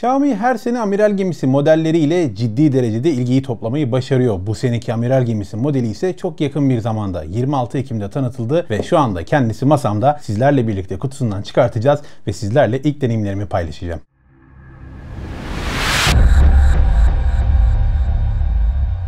Xiaomi her sene amiral gemisi modelleriyle ciddi derecede ilgiyi toplamayı başarıyor. Bu seneki amiral gemisi modeli ise çok yakın bir zamanda 26 Ekim'de tanıtıldı ve şu anda kendisi masamda sizlerle birlikte kutusundan çıkartacağız ve sizlerle ilk deneyimlerimi paylaşacağım.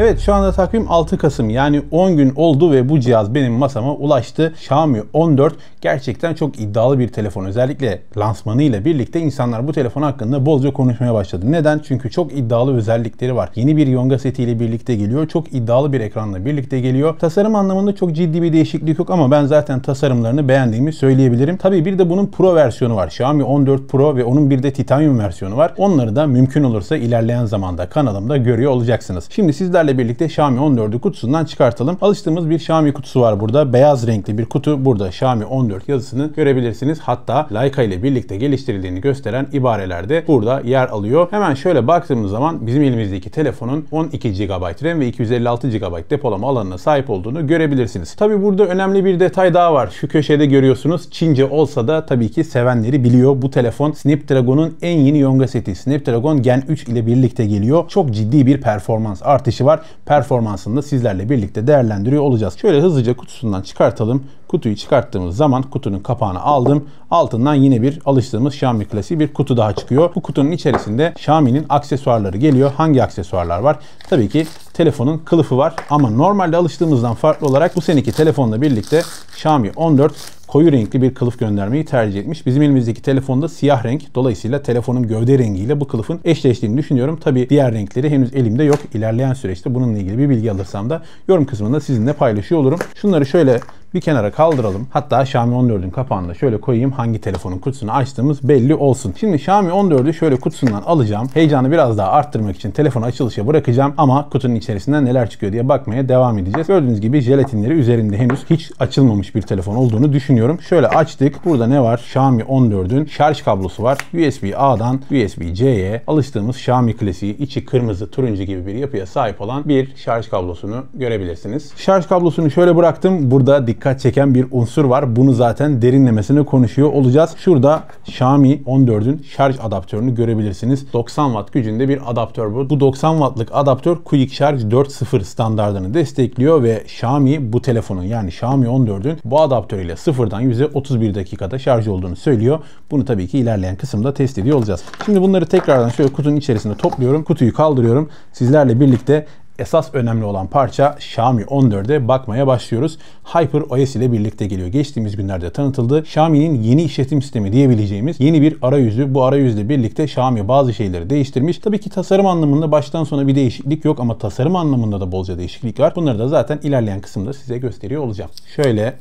Evet şu anda takvim 6 Kasım yani 10 gün oldu ve bu cihaz benim masama ulaştı. Xiaomi 14 gerçekten çok iddialı bir telefon. Özellikle lansmanı ile birlikte insanlar bu telefon hakkında bolca konuşmaya başladı. Neden? Çünkü çok iddialı özellikleri var. Yeni bir Yonga seti ile birlikte geliyor. Çok iddialı bir ekranla birlikte geliyor. Tasarım anlamında çok ciddi bir değişiklik yok ama ben zaten tasarımlarını beğendiğimi söyleyebilirim. Tabii bir de bunun Pro versiyonu var. Xiaomi 14 Pro ve onun bir de Titanium versiyonu var. Onları da mümkün olursa ilerleyen zamanda kanalımda görüyor olacaksınız. Şimdi sizlerle sizlerle birlikte Xiaomi 14'ü kutusundan çıkartalım. Alıştığımız bir Xiaomi kutusu var burada. Beyaz renkli bir kutu. Burada Xiaomi 14 yazısını görebilirsiniz. Hatta Leica ile birlikte geliştirildiğini gösteren ibareler de burada yer alıyor. Hemen şöyle baktığımız zaman bizim elimizdeki telefonun 12 GB RAM ve 256 GB depolama alanına sahip olduğunu görebilirsiniz. Tabi burada önemli bir detay daha var. Şu köşede görüyorsunuz. Çince olsa da tabii ki sevenleri biliyor. Bu telefon Snapdragon'un en yeni yonga seti. Snapdragon Gen 3 ile birlikte geliyor. Çok ciddi bir performans artışı var performansını da sizlerle birlikte değerlendiriyor olacağız. Şöyle hızlıca kutusundan çıkartalım. Kutuyu çıkarttığımız zaman kutunun kapağını aldım. Altından yine bir alıştığımız Xiaomi klasiği bir kutu daha çıkıyor. Bu kutunun içerisinde Xiaomi'nin aksesuarları geliyor. Hangi aksesuarlar var? Tabii ki telefonun kılıfı var ama normalde alıştığımızdan farklı olarak bu seneki telefonla birlikte Xiaomi 14 koyu renkli bir kılıf göndermeyi tercih etmiş. Bizim elimizdeki telefonda siyah renk. Dolayısıyla telefonun gövde rengiyle bu kılıfın eşleştiğini düşünüyorum. Tabi diğer renkleri henüz elimde yok. İlerleyen süreçte bununla ilgili bir bilgi alırsam da yorum kısmında sizinle paylaşıyor olurum. Şunları şöyle bir kenara kaldıralım. Hatta Xiaomi 14'ün kapağını da şöyle koyayım. Hangi telefonun kutusunu açtığımız belli olsun. Şimdi Xiaomi 14'ü şöyle kutusundan alacağım. Heyecanı biraz daha arttırmak için telefonu açılışa bırakacağım ama kutunun içerisinden neler çıkıyor diye bakmaya devam edeceğiz. Gördüğünüz gibi jelatinleri üzerinde henüz hiç açılmamış bir telefon olduğunu düşünüyorum. Şöyle açtık. Burada ne var? Xiaomi 14'ün şarj kablosu var. USB-A'dan USB-C'ye alıştığımız Xiaomi klasiği içi kırmızı, turuncu gibi bir yapıya sahip olan bir şarj kablosunu görebilirsiniz. Şarj kablosunu şöyle bıraktım. Burada dikkat dikkat çeken bir unsur var. Bunu zaten derinlemesine konuşuyor olacağız. Şurada Xiaomi 14'ün şarj adaptörünü görebilirsiniz. 90 watt gücünde bir adaptör bu. Bu 90 wattlık adaptör Quick Charge 4.0 standartını destekliyor ve Xiaomi bu telefonun yani Xiaomi 14'ün bu adaptörüyle sıfırdan 100'e 31 dakikada şarj olduğunu söylüyor. Bunu tabii ki ilerleyen kısımda test ediyor olacağız. Şimdi bunları tekrardan şöyle kutunun içerisinde topluyorum. Kutuyu kaldırıyorum. Sizlerle birlikte esas önemli olan parça Xiaomi 14'e bakmaya başlıyoruz. Hyper OS ile birlikte geliyor. Geçtiğimiz günlerde tanıtıldı. Xiaomi'nin yeni işletim sistemi diyebileceğimiz yeni bir arayüzü. Bu arayüzle birlikte Xiaomi bazı şeyleri değiştirmiş. Tabii ki tasarım anlamında baştan sona bir değişiklik yok ama tasarım anlamında da bolca değişiklik var. Bunları da zaten ilerleyen kısımda size gösteriyor olacağım. Şöyle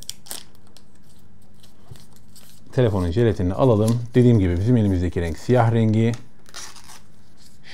telefonun jelatinini alalım. Dediğim gibi bizim elimizdeki renk siyah rengi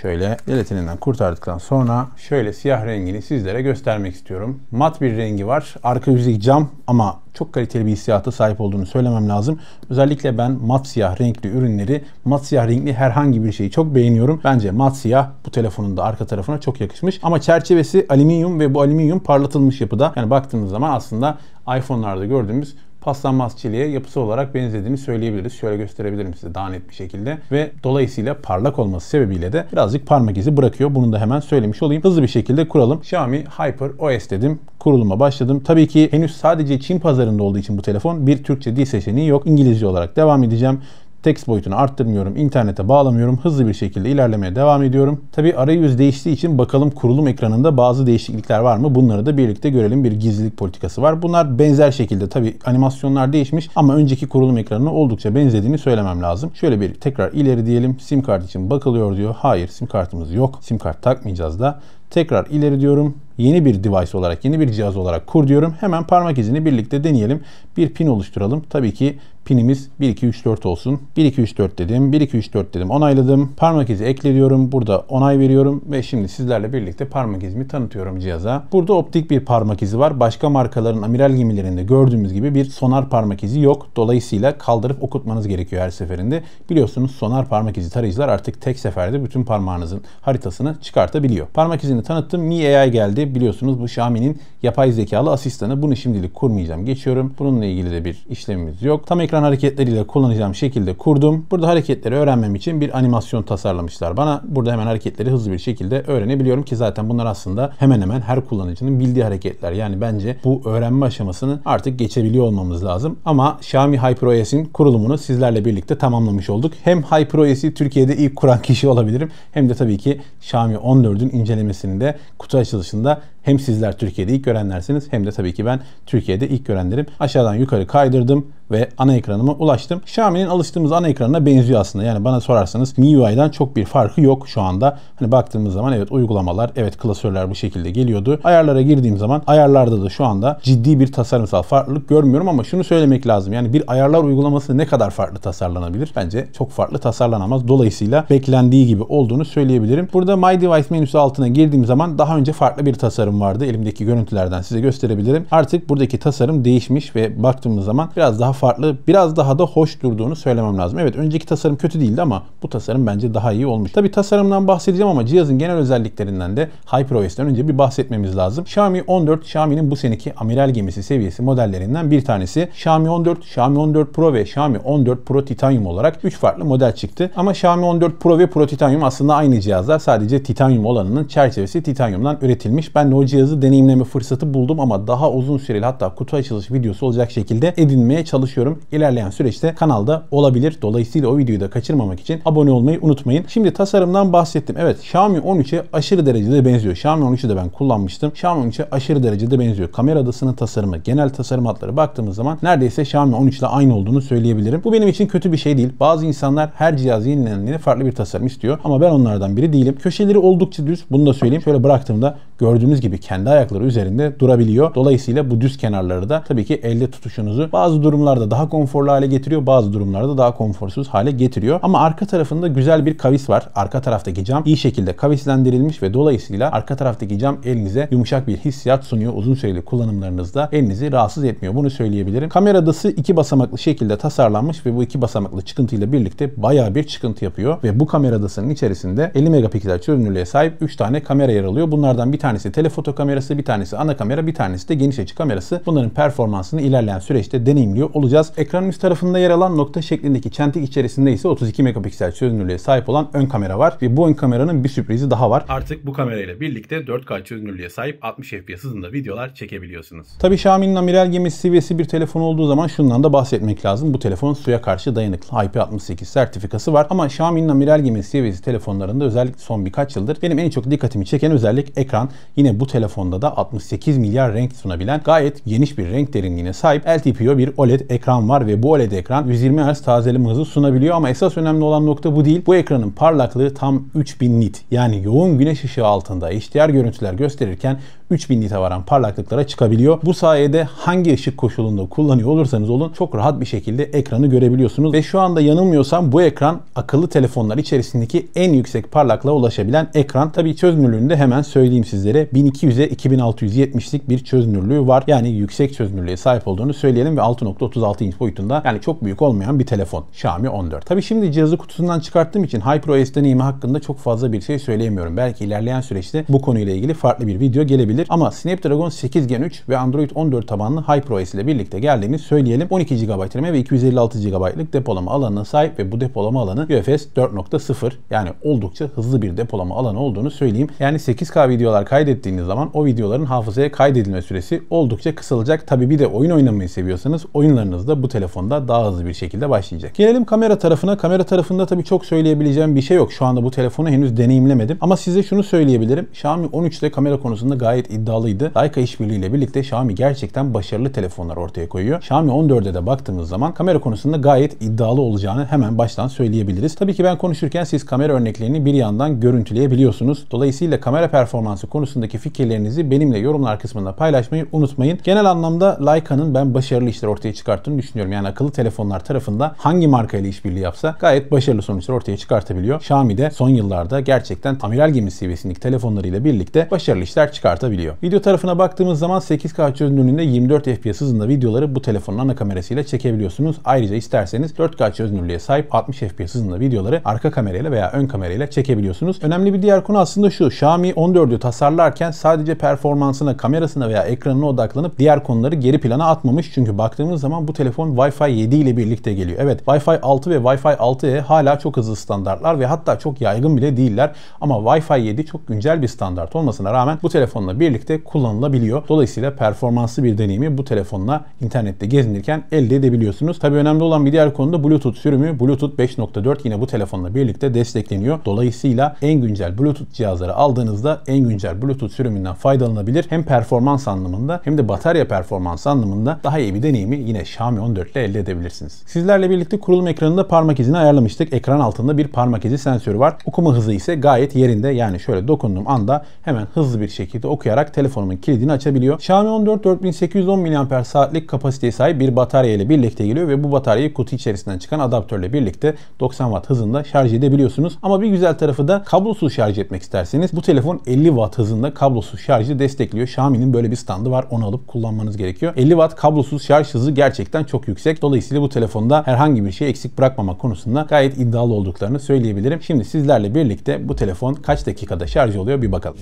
şöyle gelatininden kurtardıktan sonra şöyle siyah rengini sizlere göstermek istiyorum. Mat bir rengi var. Arka yüzeyi cam ama çok kaliteli bir hissiyata sahip olduğunu söylemem lazım. Özellikle ben mat siyah renkli ürünleri, mat siyah renkli herhangi bir şeyi çok beğeniyorum. Bence mat siyah bu telefonun da arka tarafına çok yakışmış. Ama çerçevesi alüminyum ve bu alüminyum parlatılmış yapıda. Yani baktığınız zaman aslında iPhone'larda gördüğümüz paslanmaz çileğe yapısı olarak benzediğini söyleyebiliriz. Şöyle gösterebilirim size daha net bir şekilde. Ve dolayısıyla parlak olması sebebiyle de birazcık parmak izi bırakıyor. Bunu da hemen söylemiş olayım. Hızlı bir şekilde kuralım. Xiaomi Hyper OS dedim. Kuruluma başladım. Tabii ki henüz sadece Çin pazarında olduğu için bu telefon bir Türkçe dil seçeneği yok. İngilizce olarak devam edeceğim. Text boyutunu arttırmıyorum, internete bağlamıyorum, hızlı bir şekilde ilerlemeye devam ediyorum. Tabi arayüz değiştiği için bakalım kurulum ekranında bazı değişiklikler var mı? Bunları da birlikte görelim. Bir gizlilik politikası var. Bunlar benzer şekilde tabi animasyonlar değişmiş ama önceki kurulum ekranına oldukça benzediğini söylemem lazım. Şöyle bir tekrar ileri diyelim. Sim kart için bakılıyor diyor. Hayır sim kartımız yok. Sim kart takmayacağız da. Tekrar ileri diyorum. Yeni bir device olarak, yeni bir cihaz olarak kur diyorum. Hemen parmak izini birlikte deneyelim. Bir pin oluşturalım. Tabii ki Pinimiz 1, 2, 3, 4 olsun. 1, 2, 3, 4 dedim. 1, 2, 3, 4 dedim. Onayladım. Parmak izi ekliyorum Burada onay veriyorum ve şimdi sizlerle birlikte parmak izimi tanıtıyorum cihaza. Burada optik bir parmak izi var. Başka markaların amiral gemilerinde gördüğümüz gibi bir sonar parmak izi yok. Dolayısıyla kaldırıp okutmanız gerekiyor her seferinde. Biliyorsunuz sonar parmak izi tarayıcılar artık tek seferde bütün parmağınızın haritasını çıkartabiliyor. Parmak izini tanıttım. Mi AI geldi. Biliyorsunuz bu Xiaomi'nin yapay zekalı asistanı. Bunu şimdilik kurmayacağım. Geçiyorum. Bununla ilgili de bir işlemimiz yok. Tam ekran ekran hareketleriyle kullanacağım şekilde kurdum. Burada hareketleri öğrenmem için bir animasyon tasarlamışlar bana. Burada hemen hareketleri hızlı bir şekilde öğrenebiliyorum ki zaten bunlar aslında hemen hemen her kullanıcının bildiği hareketler. Yani bence bu öğrenme aşamasını artık geçebiliyor olmamız lazım. Ama Xiaomi HyperOS'in kurulumunu sizlerle birlikte tamamlamış olduk. Hem HyperOS'i Türkiye'de ilk kuran kişi olabilirim hem de tabii ki Xiaomi 14'ün incelemesini de kutu açılışında hem sizler Türkiye'de ilk görenlersiniz hem de tabii ki ben Türkiye'de ilk görenlerim. Aşağıdan yukarı kaydırdım ve ana ekranıma ulaştım. Xiaomi'nin alıştığımız ana ekranına benziyor aslında. Yani bana sorarsanız MIUI'den çok bir farkı yok şu anda. Hani baktığımız zaman evet uygulamalar, evet klasörler bu şekilde geliyordu. Ayarlara girdiğim zaman ayarlarda da şu anda ciddi bir tasarımsal farklılık görmüyorum ama şunu söylemek lazım. Yani bir ayarlar uygulaması ne kadar farklı tasarlanabilir? Bence çok farklı tasarlanamaz. Dolayısıyla beklendiği gibi olduğunu söyleyebilirim. Burada My Device menüsü altına girdiğim zaman daha önce farklı bir tasarım tasarım vardı. Elimdeki görüntülerden size gösterebilirim. Artık buradaki tasarım değişmiş ve baktığımız zaman biraz daha farklı, biraz daha da hoş durduğunu söylemem lazım. Evet önceki tasarım kötü değildi ama bu tasarım bence daha iyi olmuş. Tabi tasarımdan bahsedeceğim ama cihazın genel özelliklerinden de HyperOS'ten önce bir bahsetmemiz lazım. Xiaomi 14, Xiaomi'nin bu seneki amiral gemisi seviyesi modellerinden bir tanesi. Xiaomi 14, Xiaomi 14 Pro ve Xiaomi 14 Pro Titanium olarak 3 farklı model çıktı. Ama Xiaomi 14 Pro ve Pro Titanium aslında aynı cihazlar. Sadece Titanium olanının çerçevesi Titanium'dan üretilmiş. Ben de o cihazı deneyimleme fırsatı buldum ama daha uzun süreli hatta kutu açılış videosu olacak şekilde edinmeye çalışıyorum. İlerleyen süreçte kanalda olabilir. Dolayısıyla o videoyu da kaçırmamak için abone olmayı unutmayın. Şimdi tasarımdan bahsettim. Evet Xiaomi 13'e aşırı derecede benziyor. Xiaomi 13'ü de ben kullanmıştım. Xiaomi 13'e aşırı derecede benziyor. Kamera adasının tasarımı, genel tasarım hatları baktığımız zaman neredeyse Xiaomi 13 ile aynı olduğunu söyleyebilirim. Bu benim için kötü bir şey değil. Bazı insanlar her cihaz yenilendiğinde farklı bir tasarım istiyor ama ben onlardan biri değilim. Köşeleri oldukça düz. Bunu da söyleyeyim. Şöyle bıraktığımda gördüğünüz gibi gibi kendi ayakları üzerinde durabiliyor. Dolayısıyla bu düz kenarları da tabii ki elde tutuşunuzu bazı durumlarda daha konforlu hale getiriyor. Bazı durumlarda daha konforsuz hale getiriyor. Ama arka tarafında güzel bir kavis var. Arka taraftaki cam iyi şekilde kavislendirilmiş ve dolayısıyla arka taraftaki cam elinize yumuşak bir hissiyat sunuyor. Uzun süreli kullanımlarınızda elinizi rahatsız etmiyor. Bunu söyleyebilirim. Kamera adası iki basamaklı şekilde tasarlanmış ve bu iki basamaklı çıkıntıyla birlikte bayağı bir çıkıntı yapıyor ve bu kamera adasının içerisinde 50 megapiksel çözünürlüğe sahip 3 tane kamera yer alıyor. Bunlardan bir tanesi telefoto foto kamerası, bir tanesi ana kamera, bir tanesi de geniş açı kamerası. Bunların performansını ilerleyen süreçte deneyimliyor olacağız. Ekranın üst tarafında yer alan nokta şeklindeki çentik içerisinde ise 32 megapiksel çözünürlüğe sahip olan ön kamera var ve bu ön kameranın bir sürprizi daha var. Artık bu kamerayla birlikte 4K çözünürlüğe sahip 60 FPS hızında videolar çekebiliyorsunuz. Tabii Xiaomi'nin amiral gemisi seviyesi bir telefon olduğu zaman şundan da bahsetmek lazım. Bu telefon suya karşı dayanıklı IP68 sertifikası var ama Xiaomi'nin amiral gemisi seviyesi telefonlarında özellikle son birkaç yıldır benim en çok dikkatimi çeken özellik ekran. Yine bu bu telefonda da 68 milyar renk sunabilen gayet geniş bir renk derinliğine sahip LTPO bir OLED ekran var ve bu OLED ekran 120 Hz tazeleme hızı sunabiliyor ama esas önemli olan nokta bu değil. Bu ekranın parlaklığı tam 3000 nit yani yoğun güneş ışığı altında HDR görüntüler gösterirken 3000 nite varan parlaklıklara çıkabiliyor. Bu sayede hangi ışık koşulunda kullanıyor olursanız olun çok rahat bir şekilde ekranı görebiliyorsunuz. Ve şu anda yanılmıyorsam bu ekran akıllı telefonlar içerisindeki en yüksek parlaklığa ulaşabilen ekran. Tabi çözünürlüğünü de hemen söyleyeyim sizlere. 1200'e 2670'lik bir çözünürlüğü var. Yani yüksek çözünürlüğe sahip olduğunu söyleyelim ve 6.36 inç boyutunda yani çok büyük olmayan bir telefon. Xiaomi 14. Tabi şimdi cihazı kutusundan çıkarttığım için HyperOS deneyimi hakkında çok fazla bir şey söyleyemiyorum. Belki ilerleyen süreçte bu konuyla ilgili farklı bir video gelebilir olabilir ama Snapdragon 8 Gen 3 ve Android 14 tabanlı HyperOS ile birlikte geldiğini söyleyelim. 12 GB RAM ve 256 GB'lık depolama alanına sahip ve bu depolama alanı UFS 4.0 yani oldukça hızlı bir depolama alanı olduğunu söyleyeyim. Yani 8K videolar kaydettiğiniz zaman o videoların hafızaya kaydedilme süresi oldukça kısalacak. Tabi bir de oyun oynamayı seviyorsanız oyunlarınız da bu telefonda daha hızlı bir şekilde başlayacak. Gelelim kamera tarafına. Kamera tarafında tabi çok söyleyebileceğim bir şey yok. Şu anda bu telefonu henüz deneyimlemedim. Ama size şunu söyleyebilirim. Xiaomi 13'te kamera konusunda gayet şirket iddialıydı. Leica işbirliğiyle birlikte Xiaomi gerçekten başarılı telefonlar ortaya koyuyor. Xiaomi 14'e de baktığımız zaman kamera konusunda gayet iddialı olacağını hemen baştan söyleyebiliriz. Tabii ki ben konuşurken siz kamera örneklerini bir yandan görüntüleyebiliyorsunuz. Dolayısıyla kamera performansı konusundaki fikirlerinizi benimle yorumlar kısmında paylaşmayı unutmayın. Genel anlamda Leica'nın ben başarılı işler ortaya çıkarttığını düşünüyorum. Yani akıllı telefonlar tarafında hangi markayla işbirliği yapsa gayet başarılı sonuçlar ortaya çıkartabiliyor. Xiaomi de son yıllarda gerçekten amiral gemisi seviyesindeki telefonlarıyla birlikte başarılı işler çıkartabiliyor kullanılabiliyor. Video tarafına baktığımız zaman 8K çözünürlüğünde 24 FPS hızında videoları bu telefonun ana kamerasıyla çekebiliyorsunuz. Ayrıca isterseniz 4K çözünürlüğe sahip 60 FPS hızında videoları arka kamerayla veya ön kamerayla çekebiliyorsunuz. Önemli bir diğer konu aslında şu. Xiaomi 14'ü tasarlarken sadece performansına, kamerasına veya ekranına odaklanıp diğer konuları geri plana atmamış. Çünkü baktığımız zaman bu telefon Wi-Fi 7 ile birlikte geliyor. Evet Wi-Fi 6 ve Wi-Fi 6E hala çok hızlı standartlar ve hatta çok yaygın bile değiller. Ama Wi-Fi 7 çok güncel bir standart olmasına rağmen bu telefonla bir birlikte kullanılabiliyor. Dolayısıyla performanslı bir deneyimi bu telefonla internette gezinirken elde edebiliyorsunuz. Tabii önemli olan bir diğer konu da Bluetooth sürümü. Bluetooth 5.4 yine bu telefonla birlikte destekleniyor. Dolayısıyla en güncel Bluetooth cihazları aldığınızda en güncel Bluetooth sürümünden faydalanabilir. Hem performans anlamında hem de batarya performansı anlamında daha iyi bir deneyimi yine Xiaomi 14 ile elde edebilirsiniz. Sizlerle birlikte kurulum ekranında parmak izini ayarlamıştık. Ekran altında bir parmak izi sensörü var. Okuma hızı ise gayet yerinde. Yani şöyle dokunduğum anda hemen hızlı bir şekilde okuyor bağlayarak telefonumun kilidini açabiliyor. Xiaomi 14 4810 mAh saatlik kapasiteye sahip bir batarya ile birlikte geliyor ve bu bataryayı kutu içerisinden çıkan adaptörle birlikte 90 Watt hızında şarj edebiliyorsunuz. Ama bir güzel tarafı da kablosuz şarj etmek isterseniz bu telefon 50 Watt hızında kablosuz şarjı destekliyor. Xiaomi'nin böyle bir standı var. Onu alıp kullanmanız gerekiyor. 50 Watt kablosuz şarj hızı gerçekten çok yüksek. Dolayısıyla bu telefonda herhangi bir şey eksik bırakmama konusunda gayet iddialı olduklarını söyleyebilirim. Şimdi sizlerle birlikte bu telefon kaç dakikada şarj oluyor bir bakalım.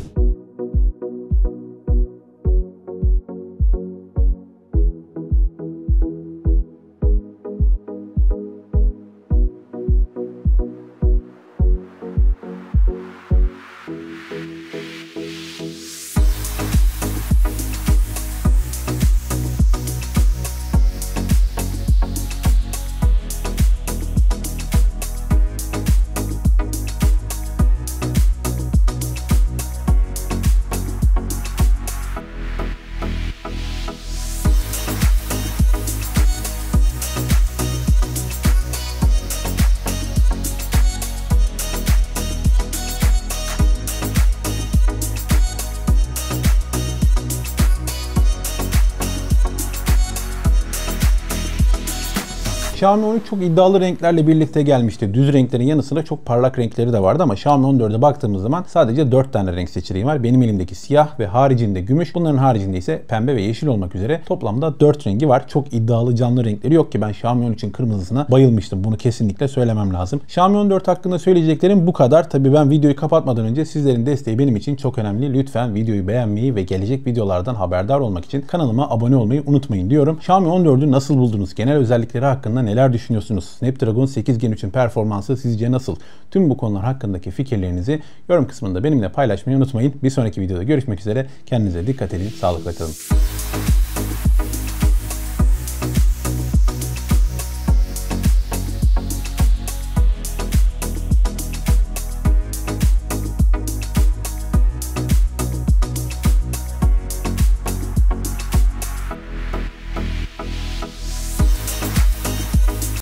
Xiaomi 13 çok iddialı renklerle birlikte gelmişti. Düz renklerin yanı sıra çok parlak renkleri de vardı ama Xiaomi 14'e baktığımız zaman sadece 4 tane renk seçeneği var. Benim elimdeki siyah ve haricinde gümüş. Bunların haricinde ise pembe ve yeşil olmak üzere toplamda 4 rengi var. Çok iddialı canlı renkleri yok ki ben Xiaomi 13'ün kırmızısına bayılmıştım. Bunu kesinlikle söylemem lazım. Xiaomi 14 hakkında söyleyeceklerim bu kadar. Tabi ben videoyu kapatmadan önce sizlerin desteği benim için çok önemli. Lütfen videoyu beğenmeyi ve gelecek videolardan haberdar olmak için kanalıma abone olmayı unutmayın diyorum. Xiaomi 14'ü nasıl buldunuz? Genel özellikleri hakkında ne neler düşünüyorsunuz? Snapdragon 8 Gen 3'ün performansı sizce nasıl? Tüm bu konular hakkındaki fikirlerinizi yorum kısmında benimle paylaşmayı unutmayın. Bir sonraki videoda görüşmek üzere. Kendinize dikkat edin. Sağlıkla kalın.